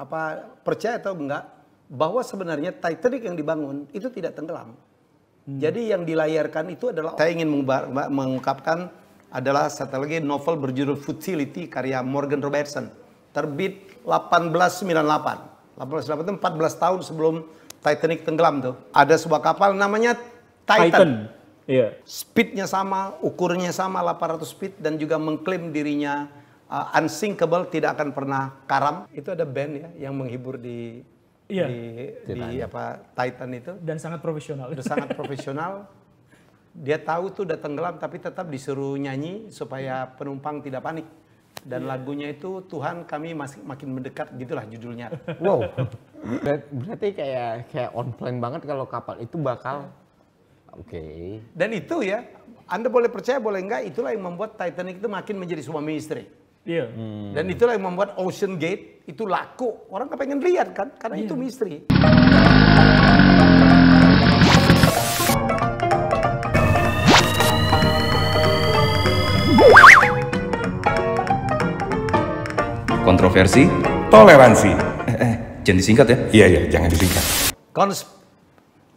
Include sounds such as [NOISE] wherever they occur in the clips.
apa percaya atau enggak bahwa sebenarnya Titanic yang dibangun itu tidak tenggelam. Hmm. Jadi yang dilayarkan itu adalah saya ingin mengungkapkan adalah satu lagi novel berjudul Futility karya Morgan Robertson terbit 1898. 1898 itu 14 tahun sebelum Titanic tenggelam tuh. Ada sebuah kapal namanya Titan. Titan. Yeah. Speednya sama, ukurnya sama 800 speed dan juga mengklaim dirinya uh, unsinkable tidak akan pernah karam. Itu ada band ya yang menghibur di yeah. di, Titan. di apa Titan itu dan sangat profesional. Dan sangat [LAUGHS] profesional. Dia tahu tuh udah tenggelam tapi tetap disuruh nyanyi supaya penumpang tidak panik. Dan yeah. lagunya itu Tuhan kami masih makin mendekat gitulah judulnya. Wow. Berarti kayak kayak on plan banget kalau kapal itu bakal Oke. Okay. Dan itu ya, Anda boleh percaya boleh enggak itulah yang membuat Titanic itu makin menjadi suami istri. Iya. Hmm. Dan itulah yang membuat Ocean Gate itu laku. Orang kepengen lihat kan, karena yeah. itu misteri. Kontroversi, toleransi. Eh, eh jangan disingkat ya? Iya iya, jangan disingkat. Kons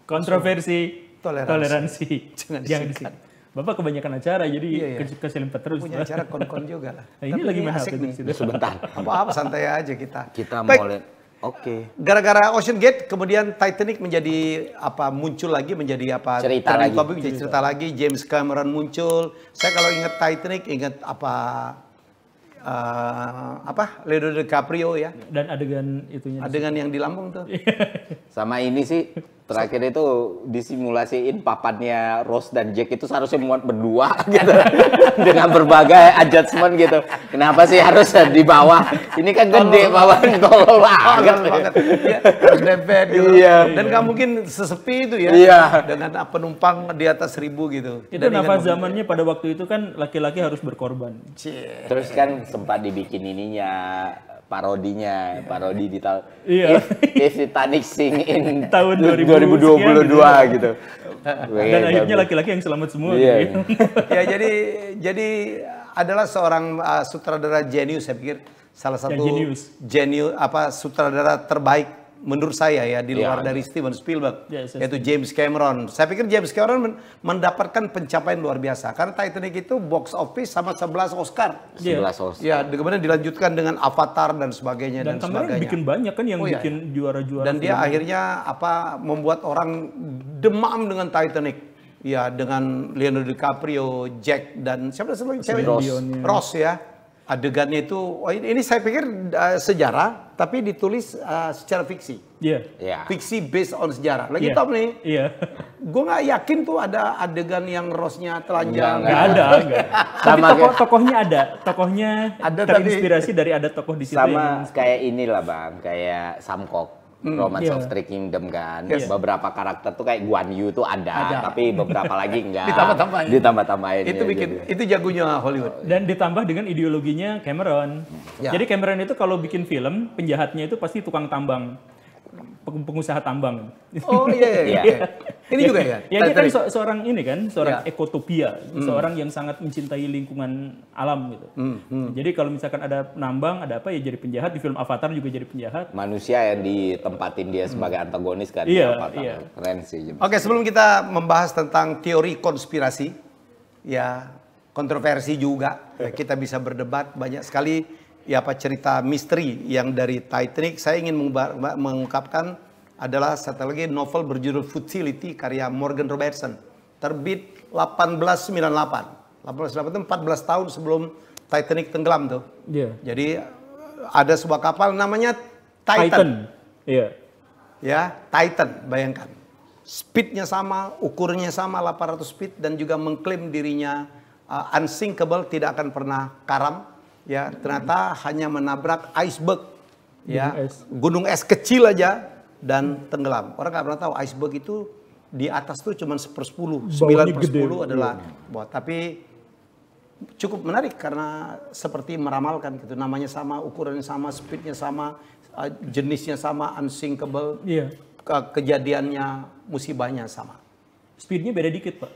kontroversi, toleransi. toleransi. Jangan disingkat. Jangan disingkat. Bapak kebanyakan acara, jadi iya, iya. keselipet terus. Punya acara kon-kon juga lah. Nah, [LAUGHS] ini lagi mahal asik nih. sebentar. Apa-apa [LAUGHS] santai aja kita. Kita Baik. mau Oke. Okay. Gara-gara Ocean Gate, kemudian Titanic menjadi apa muncul lagi menjadi apa? Cerita lagi. Topik menjadi cerita lagi. James Cameron muncul. Saya kalau ingat Titanic, ingat apa? Uh, apa Leonardo DiCaprio ya dan adegan itunya adegan yang di Lampung tuh [LAUGHS] sama ini sih Terakhir itu disimulasiin papannya Rose dan Jack itu seharusnya muat berdua [LAUGHS] gitu. Dengan berbagai adjustment gitu. Kenapa sih harus di bawah? Ini kan gede papan tolol banget. Iya, gitu. Iya. Dan nggak mungkin sesepi itu ya. Iya. Dengan penumpang di atas seribu gitu. Itu kenapa zamannya pada waktu itu kan laki-laki harus berkorban. Cie. Terus kan sempat dibikin ininya parodinya, iya. parodi di tahun iya. if, if Titanic sing in [LAUGHS] tahun 2022 gitu. Ya. gitu. Dan akhirnya laki-laki yang selamat semua. Iya. Gitu. Iya. [LAUGHS] ya jadi jadi adalah seorang uh, sutradara jenius saya pikir salah ya, satu ya, jenius. jenius apa sutradara terbaik menurut saya ya di luar ya, dari ya. Steven Spielberg ya, ya. yaitu James Cameron. Saya pikir James Cameron mendapatkan pencapaian luar biasa karena Titanic itu box office sama 11 Oscar. 11 iya. yeah. Oscar. Ya, kemudian dilanjutkan dengan Avatar dan sebagainya dan, dan sebagainya. bikin banyak kan yang oh, iya, bikin iya. juara-juara. Dan dia akhirnya apa membuat orang demam dengan Titanic. Ya, dengan Leonardo DiCaprio, Jack dan siapa namanya? Ross. Ross ya adegannya itu oh ini saya pikir uh, sejarah tapi ditulis uh, secara fiksi. Iya. Yeah. Yeah. Fiksi based on sejarah. Lagi yeah. top nih. Iya. Yeah. Gue nggak yakin tuh ada adegan yang rosnya telanjang. Nggak ada. Enggak. tapi sama tokoh, tokohnya ada. Tokohnya ada terinspirasi tapi, dari ada tokoh di situ. Sama yang... kayak inilah bang, kayak Samkok hmm, Romance yeah. of iya. Three Kingdom kan. Yes. Iya. Beberapa karakter tuh kayak Guan Yu tuh ada, ada. tapi beberapa lagi enggak. [LAUGHS] Ditambah-tambahin. Ditambah-tambahin. Itu iya, bikin jadi. itu jagonya Hollywood. Dan ditambah dengan ideologinya Cameron. Yeah. Jadi Cameron itu kalau bikin film, penjahatnya itu pasti tukang tambang pengusaha tambang. Oh iya iya. iya. [LAUGHS] iya. ini juga ya. Ya dia kan seorang ini kan, seorang yeah. ekotopia, mm. seorang yang sangat mencintai lingkungan alam gitu. Mm, mm. Jadi kalau misalkan ada penambang, ada apa ya jadi penjahat di film Avatar juga jadi penjahat. Manusia yang ditempatin dia hmm. sebagai mm. antagonis kan yeah, di Avatar. Iya. Keren sih. Oke, sebelum kita membahas tentang teori konspirasi ya kontroversi juga. [LAUGHS] Kita bisa berdebat banyak sekali ya apa cerita misteri yang dari Titanic saya ingin mengungkapkan adalah satu lagi novel berjudul Futility karya Morgan Robertson terbit 1898 1898 itu 14 tahun sebelum Titanic tenggelam tuh yeah. jadi ada sebuah kapal namanya Titan, Titan. Yeah. ya Titan bayangkan speednya sama ukurnya sama 800 speed dan juga mengklaim dirinya uh, unsinkable tidak akan pernah karam ya ternyata hanya menabrak iceberg ya gunung es, gunung es kecil aja dan tenggelam orang nggak pernah tahu iceberg itu di atas tuh cuma sepersepuluh sembilan persepuluh adalah iya. buat tapi cukup menarik karena seperti meramalkan gitu namanya sama ukurannya sama speednya sama eh, jenisnya sama unsinkable yeah. Iya. kejadiannya musibahnya sama speednya beda dikit pak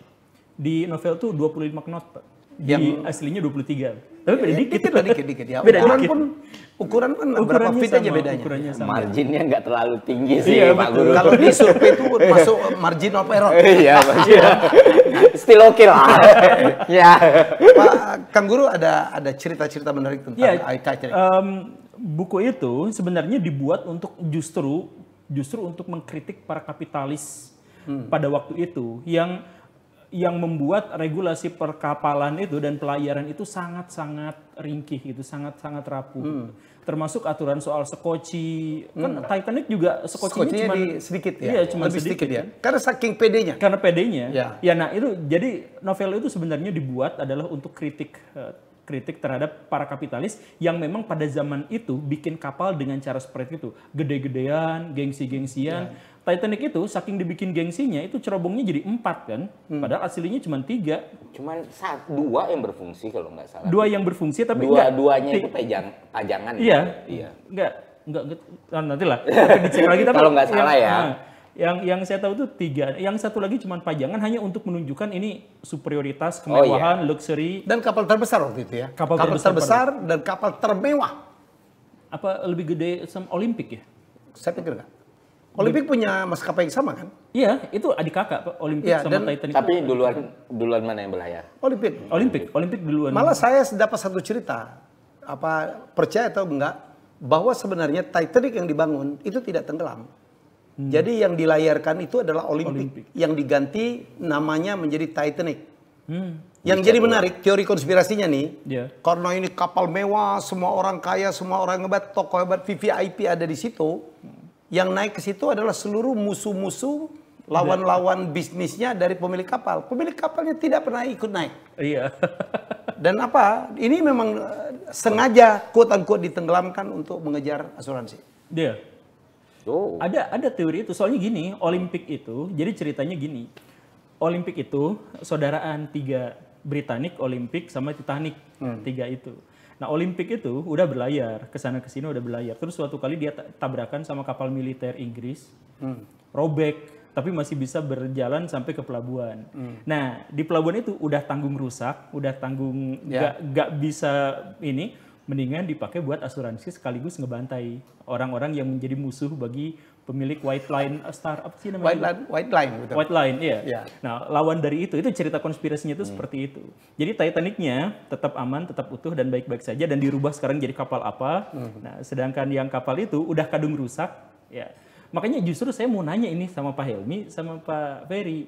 di novel tuh 25 knot pak di yang aslinya 23. Tapi beda ya, dikit, dikit dikit dikit ya. Beda ukuran dikit. pun ukuran pun berapa fit aja bedanya. Ukurannya sama. Marginnya nggak terlalu tinggi sih iya, Pak Guru. Kalau di survei itu masuk margin of error. [LAUGHS] iya, iya. Still oke lah. [LAUGHS] ya. Pak Kang Guru ada ada cerita-cerita menarik tentang ya, Um, buku itu sebenarnya dibuat untuk justru justru untuk mengkritik para kapitalis hmm. pada waktu itu yang yang membuat regulasi perkapalan itu dan pelayaran itu sangat-sangat ringkih gitu, sangat-sangat rapuh. Hmm. Gitu. Termasuk aturan soal sekoci. Kan hmm. Kan Titanic juga sekocinya, sekocinya cuma sedikit ya. Iya, cuma Lebih sedikit, sedikit ya. Kan? Karena saking pedenya. Karena pedenya. Ya. ya nah itu jadi novel itu sebenarnya dibuat adalah untuk kritik uh, kritik terhadap para kapitalis yang memang pada zaman itu bikin kapal dengan cara seperti itu. Gede-gedean, gengsi-gengsian. Yeah. Titanic itu saking dibikin gengsinya itu cerobongnya jadi empat kan, hmm. padahal aslinya cuma tiga. cuma saat dua yang berfungsi kalau nggak salah. Dua yang berfungsi tapi dua enggak, duanya itu pajang pajangan. Iya, iya. Enggak, enggak, enggak nanti lah. dicek lagi [LAUGHS] tapi kalau nggak salah ya. Nah, yang yang saya tahu itu tiga yang satu lagi cuma pajangan hanya untuk menunjukkan ini superioritas oh, kemewahan oh, iya. luxury dan kapal terbesar waktu itu ya kapal, kapal terbesar, terbesar dan kapal termewah apa lebih gede sama Olimpik ya saya pikir enggak Olimpik punya maskapai yang sama kan? Iya, itu adik kakak Olimpik ya, sama dan, Titanic. Tapi duluan duluan mana yang berlayar? Olimpik. Olimpik, Olimpik duluan. Malah saya dapat satu cerita apa percaya atau enggak bahwa sebenarnya Titanic yang dibangun itu tidak tenggelam. Hmm. Jadi yang dilayarkan itu adalah Olimpik, yang diganti namanya menjadi Titanic. Hmm. Yang Bisa jadi menarik teori konspirasinya nih, yeah. karena ini kapal mewah, semua orang kaya, semua orang hebat, tokoh hebat, VVIP ada di situ. Yang naik ke situ adalah seluruh musuh-musuh iya. lawan-lawan bisnisnya dari pemilik kapal. Pemilik kapalnya tidak pernah ikut naik. Iya. [LAUGHS] Dan apa? Ini memang eh, sengaja kuat-kuat ditenggelamkan untuk mengejar asuransi. Iya. Yeah. Oh. Ada ada teori itu. Soalnya gini, Olimpik itu jadi ceritanya gini. Olimpik itu saudaraan tiga Britanik Olimpik sama Titanic. Hmm. Tiga itu. Nah, Olimpik itu udah berlayar ke sana ke sini udah berlayar. Terus suatu kali dia tabrakan sama kapal militer Inggris. Hmm. Robek tapi masih bisa berjalan sampai ke pelabuhan. Hmm. Nah, di pelabuhan itu udah tanggung rusak, udah tanggung yeah. gak, gak bisa ini, mendingan dipakai buat asuransi sekaligus ngebantai orang-orang yang menjadi musuh bagi pemilik white line eh, startup sih namanya? White line, white line, betul. White line, ya. Yeah. Nah, lawan dari itu, itu cerita konspirasinya itu hmm. seperti itu. Jadi Titanicnya tetap aman, tetap utuh dan baik-baik saja dan dirubah sekarang jadi kapal apa. Hmm. Nah, sedangkan yang kapal itu udah kadung rusak, ya. Makanya justru saya mau nanya ini sama Pak Helmi, sama Pak Ferry,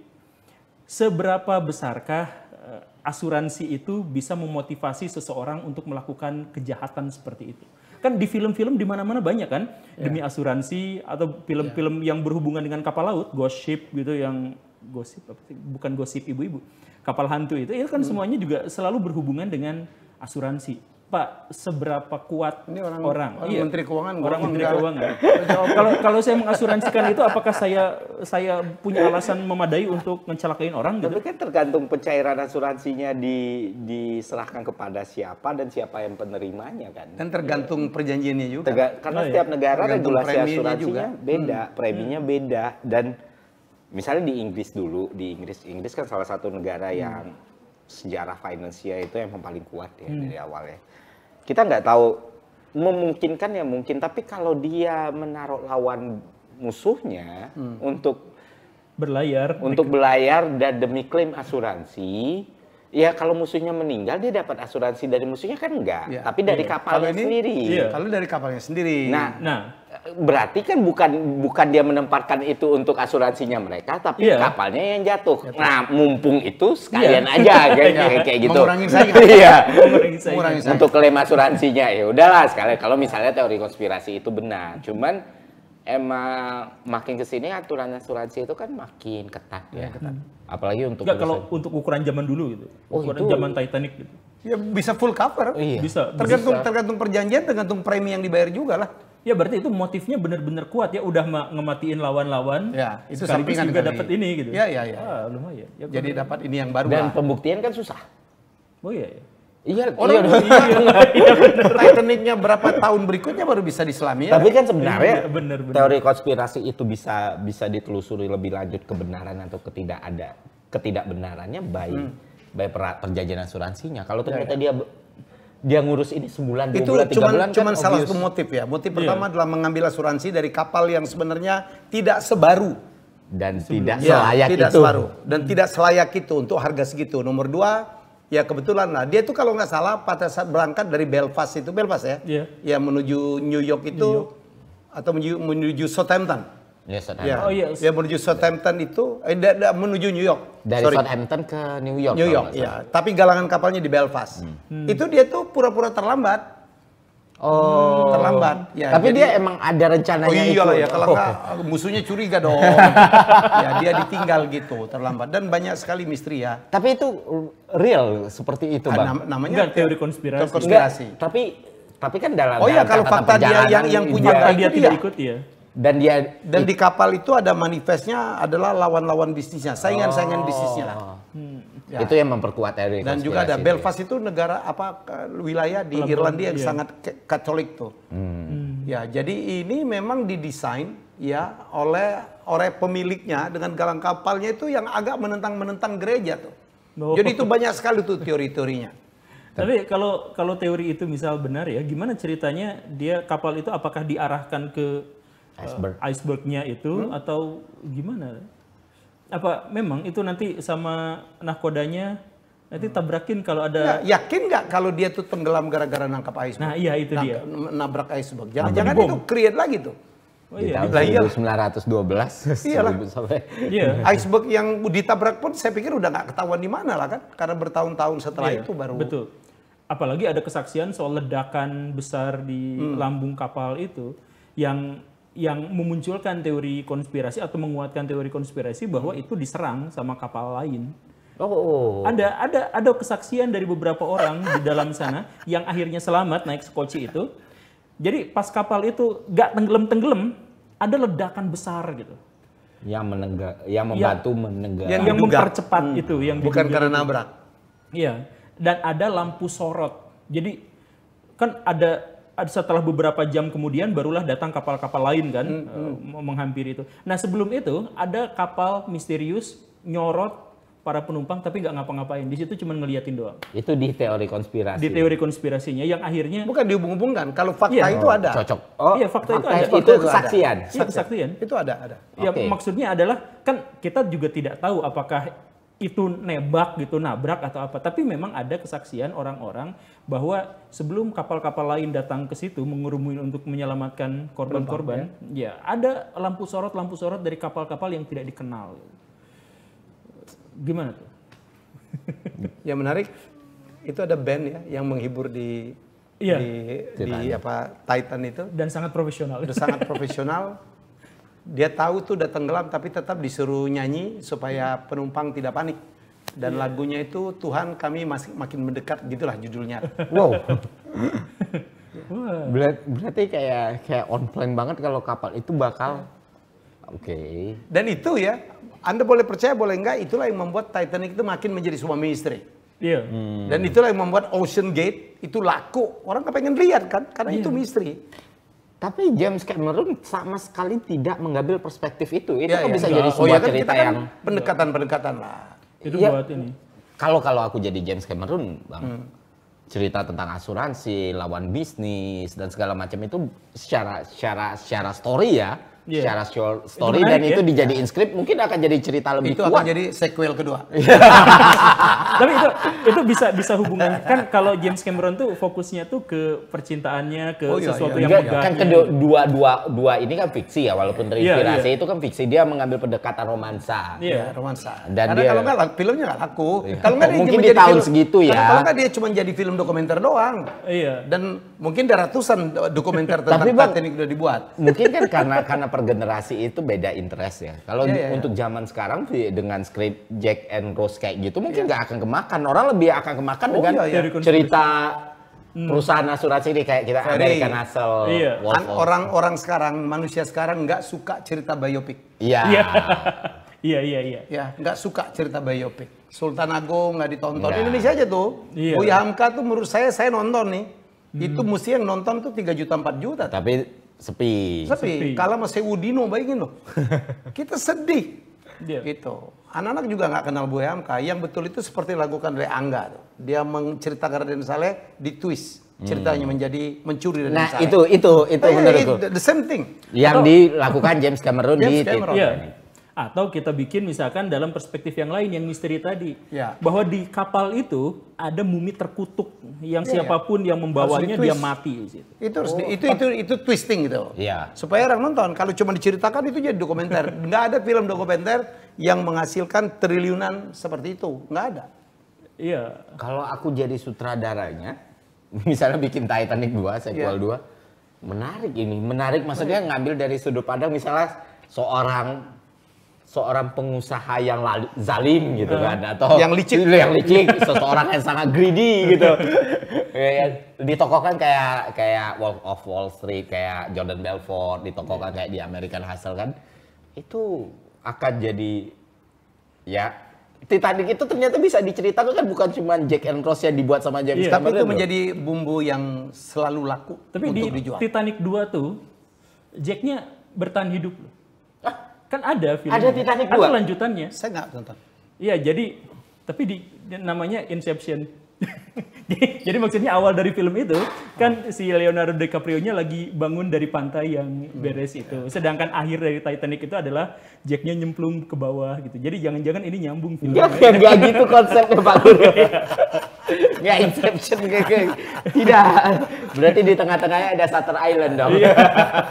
seberapa besarkah Eh, asuransi itu bisa memotivasi seseorang untuk melakukan kejahatan seperti itu. Kan di film-film di mana-mana banyak kan yeah. demi asuransi atau film-film yeah. yang berhubungan dengan kapal laut, gosip gitu yang gosip bukan gosip ibu-ibu. Kapal hantu itu itu kan hmm. semuanya juga selalu berhubungan dengan asuransi. Pak, seberapa kuat ini orang, orang, orang iya. Menteri Keuangan, orang Menteri Keuangan. [LAUGHS] kalau kalau saya mengasuransikan itu, apakah saya saya punya alasan memadai untuk mencelakain orang? Gitu? kan tergantung pencairan asuransinya di, diserahkan kepada siapa dan siapa yang penerimanya kan. Dan tergantung perjanjiannya juga. Terga, karena oh, iya. setiap negara tergantung regulasi asuransinya juga. Hmm. beda, hmm. preminya hmm. beda dan misalnya di Inggris dulu, di Inggris Inggris kan salah satu negara hmm. yang sejarah finansial itu yang paling kuat ya hmm. dari awal ya. Kita nggak tahu memungkinkan ya mungkin, tapi kalau dia menaruh lawan musuhnya hmm. untuk berlayar, untuk berlayar dan demi klaim asuransi, ya kalau musuhnya meninggal dia dapat asuransi dari musuhnya kan enggak, ya, tapi dari ya. kapalnya kalau ini, sendiri. Iya. Kalau dari kapalnya sendiri. Nah, nah berarti kan bukan bukan dia menempatkan itu untuk asuransinya mereka tapi yeah. kapalnya yang jatuh. jatuh. Nah, mumpung itu sekalian yeah. aja kan, [LAUGHS] kayak, yeah. kayak gitu. Mengurangi [LAUGHS] iya. Untuk klaim asuransinya ya udahlah sekali kalau misalnya teori konspirasi itu benar. Cuman emang makin ke sini aturan asuransi itu kan makin ketat ya. ya ketat. Apalagi untuk Nggak, kalau untuk ukuran zaman dulu gitu. Oh, ukuran itu... zaman Titanic gitu. Ya bisa full cover. Iya. Bisa. Tergantung bisa. tergantung perjanjian, tergantung premi yang dibayar juga lah ya berarti itu motifnya benar-benar kuat ya udah ngematiin lawan-lawan ya itu sekaligus juga dapat ini gitu ya ya ya ah, lumayan ya, jadi dapat ini yang baru dan lah. pembuktian kan susah oh iya, iya. Iya, orang iya, iya, iya, iya, iya Titanicnya berapa tahun berikutnya baru bisa diselami. Ya? Tapi kan sebenarnya iya, bener, bener. teori konspirasi itu bisa bisa ditelusuri lebih lanjut kebenaran atau ketidak ada ketidakbenarannya baik hmm. baik perjanjian asuransinya. Kalau ya, ternyata ya, ya. dia dia ngurus ini sebulan, dua itu bulan, tiga bulan kan cuman kan salah satu motif ya. Motif iya. pertama adalah mengambil asuransi dari kapal yang sebenarnya tidak sebaru dan tidak ya, selayak tidak itu. Sebaru. Dan tidak selayak itu untuk harga segitu. Nomor dua, ya kebetulan lah. Dia itu kalau nggak salah pada saat berangkat dari Belfast itu, Belfast ya? Yeah. Ya menuju New York itu, New York. atau menuju, menuju Southampton. Yes, iya, Ya, oh, yes. Iya, ya menuju Southampton itu, eh, menuju New York dari Sorry. Southampton ke New York. New York, iya. Tapi galangan kapalnya di Belfast. Hmm. hmm. Itu dia tuh pura-pura terlambat. Oh, terlambat. Ya, Tapi jadi, dia emang ada rencananya oh iya itu. ya, kalau oh. enggak musuhnya curiga dong. [LAUGHS] ya, dia ditinggal gitu, terlambat dan banyak sekali misteri ya. Tapi itu real seperti itu, ah, Bang. Nah, namanya enggak, teori konspirasi. Teori konspirasi. Enggak, tapi tapi kan dalam Oh iya, kalau fakta dia yang yang punya dia, dia, dia tidak ikut ya dan dia dan di kapal itu ada manifestnya adalah lawan-lawan bisnisnya saingan-saingan oh. bisnisnya lah. Hmm. Ya. Itu yang memperkuat teori Dan juga ada ya. Belfast itu, negara apa wilayah di Irlandia yang iya. sangat Katolik tuh. Hmm. Ya, jadi ini memang didesain ya oleh oleh pemiliknya dengan galang kapalnya itu yang agak menentang-menentang gereja tuh. Oh. Jadi itu banyak sekali tuh teori-teorinya. Tapi kalau kalau teori itu misal benar ya, gimana ceritanya dia kapal itu apakah diarahkan ke Eh, iceberg. uh, icebergnya itu hmm? atau gimana? Apa memang itu nanti sama nahkodanya nanti hmm. tabrakin kalau ada nah, yakin nggak kalau dia tuh tenggelam gara-gara nangkap iceberg? Nah iya itu dia nabrak iceberg. Nah, Jangan-jangan itu create lagi tuh. Oh, di iya. tahun 1912 iya. [LAUGHS] iyalah. sampai iya. Iya. iceberg yang ditabrak pun saya pikir udah nggak ketahuan di mana lah kan karena bertahun-tahun setelah iya. itu baru betul apalagi ada kesaksian soal ledakan besar di hmm. lambung kapal itu yang yang memunculkan teori konspirasi atau menguatkan teori konspirasi bahwa itu diserang sama kapal lain. Oh, oh, oh. Ada ada ada kesaksian dari beberapa orang di dalam sana yang akhirnya selamat naik skoci itu. Jadi pas kapal itu gak tenggelam-tenggelam, ada ledakan besar gitu. Yang menegak, yang membantu ya, menegak. Yang, yang mempercepat hmm. itu, yang bukan diduga. karena nabrak. Iya. Dan ada lampu sorot. Jadi kan ada setelah beberapa jam kemudian barulah datang kapal-kapal lain kan hmm, eh, hmm. menghampiri itu. Nah sebelum itu ada kapal misterius nyorot para penumpang tapi nggak ngapa-ngapain. Di situ cuma ngeliatin doang. Itu di teori konspirasi. Di teori konspirasinya yang akhirnya bukan dihubung-hubungkan. Kalau fakta iya. itu ada. Cocok. Oh, iya fakta, fakta itu, itu ada. Itu kesaksian. Iya kesaksian. Itu ada ada. Okay. Ya, maksudnya adalah kan kita juga tidak tahu apakah itu nebak gitu nabrak atau apa tapi memang ada kesaksian orang-orang bahwa sebelum kapal-kapal lain datang ke situ mengurumi untuk menyelamatkan korban-korban ya? ya. ada lampu sorot lampu sorot dari kapal-kapal yang tidak dikenal gimana tuh [LAUGHS] ya menarik itu ada band ya yang menghibur di ya. di, di apa Titan itu dan sangat profesional. Dan sangat profesional [LAUGHS] dia tahu tuh udah tenggelam tapi tetap disuruh nyanyi supaya penumpang tidak panik dan yeah. lagunya itu Tuhan kami masih makin mendekat gitulah judulnya [LAUGHS] wow berarti, berarti kayak kayak on plan banget kalau kapal itu bakal iya. oke okay. dan itu ya anda boleh percaya boleh enggak itulah yang membuat Titanic itu makin menjadi suami istri Iya. Yeah. Hmm. Dan itulah yang membuat Ocean Gate itu laku. Orang kepengen lihat kan, karena yeah. itu misteri. Tapi James Cameron sama sekali tidak mengambil perspektif itu. Itu ya, kan ya, bisa enggak. Oh, jadi ya sebuah oh, ya, kan cerita kan yang pendekatan-pendekatan lah. Itu ya, buat ini. Kalau kalau aku jadi James Cameron, Bang. Hmm. Cerita tentang asuransi, lawan bisnis dan segala macam itu secara secara secara story ya yeah. secara story menarik, dan ya? itu dijadiin script mungkin akan jadi cerita lebih itu kuat. akan jadi sequel kedua. [LAUGHS] Iya. Tapi itu itu bisa bisa hubungan kan kalau James Cameron tuh fokusnya tuh ke percintaannya ke oh, iya, sesuatu iya. yang megah. Kan kedua dua dua ini kan fiksi ya walaupun iya, terinspirasi yeah, yeah. itu kan fiksi dia mengambil pendekatan romansa. Iya, yeah. romansa. Dan dia, kalau nggak filmnya nggak laku. Yeah. Kalau nggak oh, mungkin di tahun film, segitu ya. Kalau nggak dia cuma jadi film dokumenter doang. Iya. Dan mungkin ada ratusan eh, dokumenter tentang Tapi bang, udah dibuat. Mungkin kan karena karena per generasi itu beda interest ya. Kalau yeah, yeah, iya. untuk zaman sekarang dengan script Jack and Rose kayak gitu mungkin iya. nggak yeah. akan kemakan. Orang lebih akan kemakan oh, dengan iya, iya. cerita hmm. perusahaan asuransi ini kayak kita American Hustle. Kan Orang-orang sekarang manusia sekarang nggak suka cerita biopik. Iya. Yeah. [LAUGHS] Iya iya iya. Ya nggak suka cerita biopik. Sultan Agung nggak ditonton. Yeah. Indonesia aja tuh. Yeah. Buya Hamka tuh menurut saya saya nonton nih. Hmm. Itu mesti yang nonton tuh 3 juta 4 juta. Tapi sepi. Sepi. sepi. Kalau masih Udino bayangin loh. [LAUGHS] kita sedih. Yeah. Gitu. Anak-anak juga nggak kenal bu Hamka. Yang betul itu seperti lakukan oleh Angga. Tuh. Dia menceritakan Raden Saleh di twist. Hmm. Ceritanya menjadi mencuri Raden nah, Saleh. Nah itu, itu, itu eh, menurutku. Iya, the same thing. Yang Atau, dilakukan James Cameron James di Cameron. Yeah. Iya atau kita bikin misalkan dalam perspektif yang lain yang misteri tadi ya. bahwa di kapal itu ada mumi terkutuk yang ya, siapapun ya. yang membawanya dia mati itu harus oh. itu itu itu twisting gitu ya. supaya orang nonton kalau cuma diceritakan itu jadi dokumenter [LAUGHS] nggak ada film dokumenter yang menghasilkan triliunan seperti itu nggak ada iya kalau aku jadi sutradaranya [LAUGHS] misalnya bikin Titanic 2 sequel ya. 2 menarik ini menarik maksudnya ngambil dari sudut pandang misalnya seorang seorang pengusaha yang lali, zalim gitu uh, kan atau yang licik yang licik seseorang yang sangat greedy gitu [LAUGHS] ditokokan kayak kayak Wolf of Wall Street kayak Jordan Belfort ditokohkan iya. kayak di American Hustle kan itu akan jadi ya Titanic itu ternyata bisa diceritakan kan bukan cuma Jack and Rose yang dibuat sama James yeah, iya, Tapi itu menjadi bumbu yang selalu laku Tapi untuk di dijual. Titanic 2 tuh Jacknya bertahan hidup loh Kan ada film Ada Titanic dua lanjutannya. Saya nggak tonton. Iya, jadi tapi di namanya Inception. [LAUGHS] [LAUGHS] Jadi maksudnya awal dari film itu kan ah. si Leonardo DiCaprio-nya lagi bangun dari pantai yang hmm. beres itu. Ya. Sedangkan akhir dari Titanic itu adalah Jack-nya nyemplung ke bawah gitu. Jadi jangan-jangan ini nyambung filmnya. Ya, gak gitu konsepnya Pak Guru. Gak [LAUGHS] iya. ya, Inception kayak Tidak. Berarti di tengah-tengahnya ada Shutter Island dong. Iya.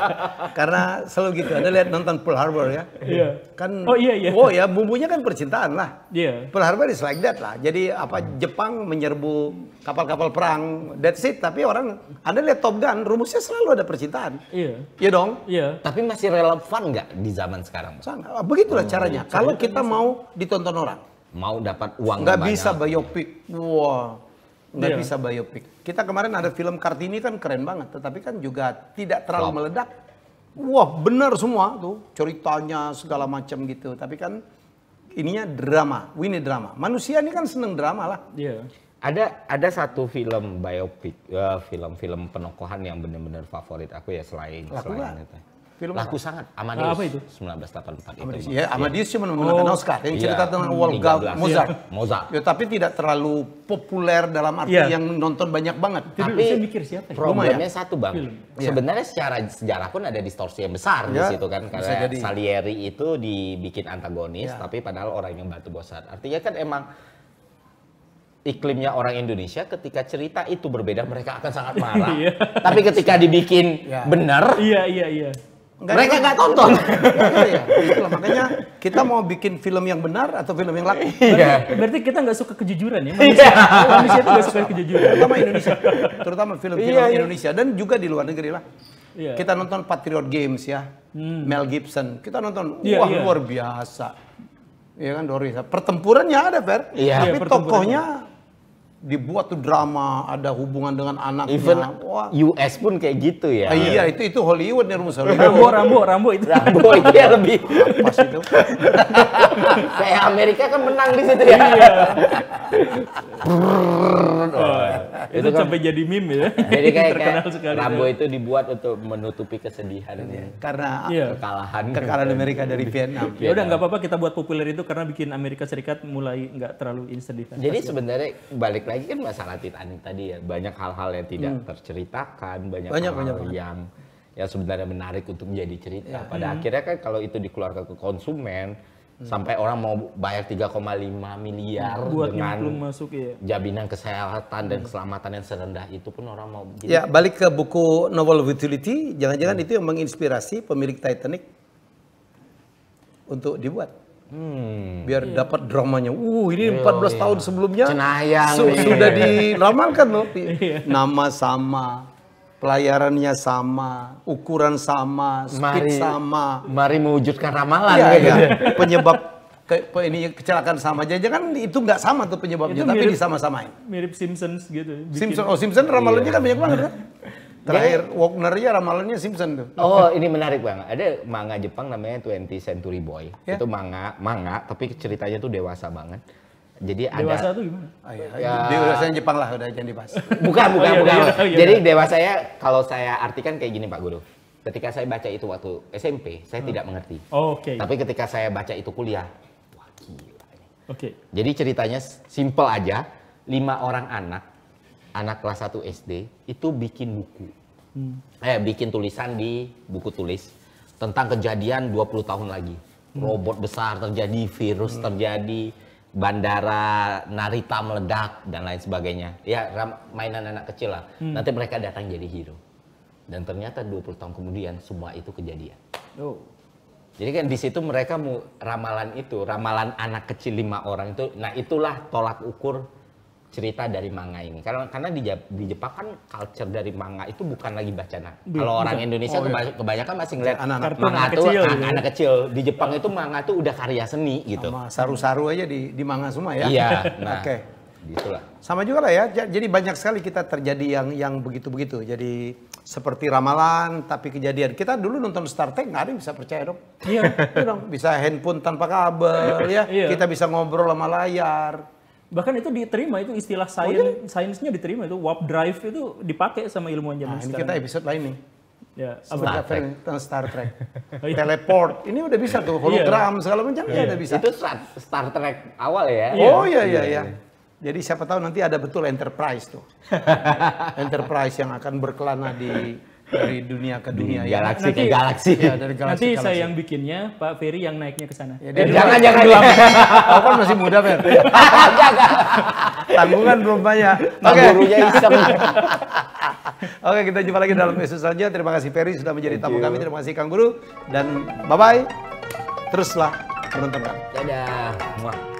[LAUGHS] Karena selalu gitu. Anda lihat nonton Pearl Harbor ya. Iya. Kan Oh iya iya. Oh ya bumbunya kan percintaan lah. Iya. Pearl Harbor is like that lah. Jadi apa hmm. Jepang menyerbu kapal-kapal perang that's it tapi orang anda lihat Top Gun rumusnya selalu ada percintaan iya iya dong iya tapi masih relevan nggak di zaman sekarang Sangat. Ah, begitulah hmm. caranya kalau kita masih... mau ditonton orang mau dapat uang nggak bisa biopik wah wow. nggak iya. bisa biopik kita kemarin ada film Kartini kan keren banget tetapi kan juga tidak terlalu meledak wah benar semua tuh ceritanya segala macam gitu tapi kan ininya drama, ini drama. Manusia ini kan seneng drama lah. Yeah ada ada satu film biopik uh, eh, film-film penokohan yang benar-benar favorit aku ya selain laku selain gak? itu film laku apa? sangat ah, Amadeus apa itu 1984 Amadeus. itu ya Amadeus cuma menggunakan oh. Oscar yang iya. cerita ya, tentang Wolfgang iya. Mozart ya. Mozart ya, tapi tidak terlalu populer dalam arti ya. yang nonton banyak banget tapi, tapi saya mikir siapa ya? problemnya ya? satu bang film. Iya. sebenarnya secara sejarah pun ada distorsi yang besar ya. di situ kan karena Salieri itu dibikin antagonis ya. tapi padahal orang yang batu Mozart artinya kan emang iklimnya orang Indonesia ketika cerita itu berbeda mereka akan sangat [LAUGHS] marah. Iya. Tapi ketika dibikin iya. benar, iya iya iya. Enggak, mereka nggak tonton. [LAUGHS] ya, makanya kita mau bikin film yang benar atau film yang laku. Iya. Berarti, berarti kita nggak suka kejujuran ya manusia. iya. manusia itu nggak suka kejujuran. Terutama Indonesia, terutama film-film iya, Indonesia dan juga di luar negeri lah. Iya. Kita nonton Patriot Games ya, hmm. Mel Gibson. Kita nonton, Iya, wah iya. luar biasa. Iya kan Doris. Pertempurannya ada Fer, Iya. tapi iya, tokohnya dibuat tuh drama ada hubungan dengan anaknya. Even Wah. US pun kayak gitu ya. Ah, iya itu itu Hollywood rumus Hollywood. Rambo Rambo Rambo itu. Rambo itu ya lebih. Pas itu. [LAUGHS] kayak Amerika kan menang di situ ya. Iya. [LAUGHS] itu, itu kan, sampai jadi meme ya. [LAUGHS] Jadi kayak, terkenal sekali. Ya. Rambo itu dibuat untuk menutupi kesedihan iya. ya. karena yeah. kekalahan kekalahan Amerika dari Vietnam. Ya udah nggak apa-apa kita buat populer itu karena bikin Amerika Serikat mulai nggak terlalu instan. Jadi ya. sebenarnya balik lagi kan masalah Titanic tadi ya banyak hal-hal yang tidak hmm. terceritakan banyak, banyak hal banyak yang yang sebenarnya menarik untuk menjadi cerita. Ya. Pada hmm. akhirnya kan kalau itu dikeluarkan ke konsumen Hmm. sampai orang mau bayar 3,5 miliar buat dengan belum masuk ya. jaminan kesehatan dan hmm. keselamatan yang serendah itu pun orang mau jadi. Ya, balik ke buku novel utility jangan-jangan hmm. itu yang menginspirasi pemilik Titanic untuk dibuat. Hmm. Biar yeah. dapat dramanya. Uh, ini 14 oh, tahun yeah. tahun sebelumnya Cenayang, su yeah. sudah diramalkan loh. Iya. Nama sama pelayarannya sama, ukuran sama, speed mari, sama. Mari mewujudkan ramalan. Iya, gitu. Iya. Penyebab ke, pe, ini kecelakaan sama aja kan itu nggak sama tuh penyebabnya, itu tapi disama-samain. Mirip Simpsons gitu. Bikin. Simpson, oh Simpson iya. ramalannya iya. kan banyak banget kan? [LAUGHS] Terakhir yeah. Wagner ya ramalannya Simpson tuh. Oh, ini menarik banget. Ada manga Jepang namanya 20 Century Boy. Yeah. Itu manga, manga tapi ceritanya tuh dewasa banget jadi dewasa ada dewasa itu gimana? Oh, iya. ya, dewasa Jepang lah udah jadi pas. Bukan, [LAUGHS] bukan, oh, iya, bukan. Iya, iya, Jadi dewasa saya kalau saya artikan kayak gini Pak Guru. Ketika saya baca itu waktu SMP, saya hmm. tidak mengerti. Oh, Oke. Okay. Tapi ketika saya baca itu kuliah, wah gila ini. Oke. Okay. Jadi ceritanya simple aja. Lima orang anak, anak kelas 1 SD itu bikin buku. Hmm. Eh, bikin tulisan di buku tulis tentang kejadian 20 tahun lagi. Hmm. Robot besar terjadi, virus hmm. terjadi, bandara Narita meledak dan lain sebagainya. Ya mainan anak kecil lah. Hmm. Nanti mereka datang jadi hero. Dan ternyata 20 tahun kemudian semua itu kejadian. Oh. Jadi kan di situ mereka mau ramalan itu, ramalan anak kecil lima orang itu, nah itulah tolak ukur cerita dari manga ini karena karena di, di Jepang kan culture dari manga itu bukan lagi bacaan kalau orang Indonesia oh, iya. kebanyakan masih ngeliat anak, -anak manga anak tuh kecil, anak, gitu. anak kecil di Jepang itu manga tuh udah karya seni gitu saru-saru aja di di manga semua ya iya [LAUGHS] nah, oke okay. gitulah sama juga lah ya jadi banyak sekali kita terjadi yang yang begitu begitu jadi seperti ramalan tapi kejadian. Kita dulu nonton Star Trek nggak ada yang bisa percaya dong. Iya. [LAUGHS] iya dong. Bisa handphone tanpa kabel ya. Iya. Kita bisa ngobrol sama layar bahkan itu diterima itu istilah sains oh, iya. sainsnya diterima itu warp drive itu dipakai sama ilmuwan zaman nah, ini sekarang. kita episode lain nih ya Star Trek oh, Star Trek [LAUGHS] oh, iya. teleport ini udah bisa tuh iya. hologram yeah. segala macam yeah. ya udah bisa itu Star Trek awal ya yeah. oh iya iya iya jadi siapa tahu nanti ada betul enterprise tuh [LAUGHS] enterprise yang akan berkelana di dari dunia ke dunia ya. Galaksi ke galaksi. Ya, nanti saya yang bikinnya, Pak Ferry yang naiknya ke sana. Ya, jangan eh, jangan dulu. Aku kan masih muda, [LAUGHS] Jangan. Tanggungan belum banyak. Oke. [LAUGHS] Oke, kita jumpa lagi dalam [LAUGHS] episode selanjutnya. Terima kasih Ferry sudah menjadi tamu kami. Terima kasih Kang Guru dan bye-bye. Teruslah menonton kami. Dadah.